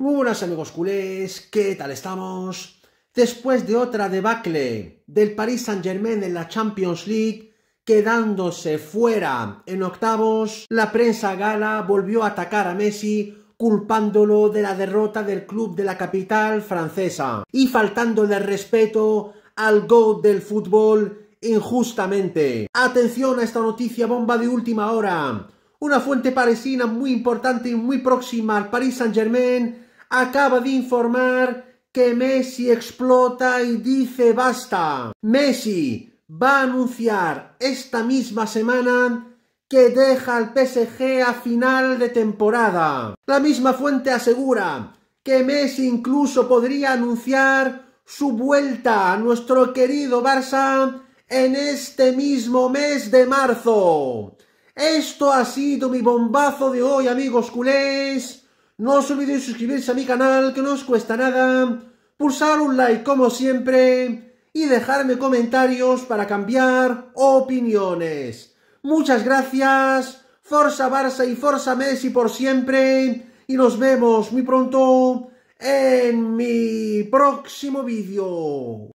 Hola, amigos culés, ¿qué tal estamos? Después de otra debacle del Paris Saint Germain en la Champions League, quedándose fuera en octavos, la prensa gala volvió a atacar a Messi culpándolo de la derrota del club de la capital francesa y faltándole respeto al GOAT del fútbol injustamente. Atención a esta noticia bomba de última hora. Una fuente parisina muy importante y muy próxima al Paris Saint-Germain acaba de informar que Messi explota y dice basta. Messi va a anunciar esta misma semana que deja al PSG a final de temporada. La misma fuente asegura que Messi incluso podría anunciar su vuelta a nuestro querido Barça en este mismo mes de marzo. Esto ha sido mi bombazo de hoy, amigos culés. No os olvidéis suscribirse a mi canal, que no os cuesta nada. Pulsar un like, como siempre. Y dejarme comentarios para cambiar opiniones. Muchas gracias. Forza Barça y Forza Messi por siempre. Y nos vemos muy pronto en mi próximo vídeo.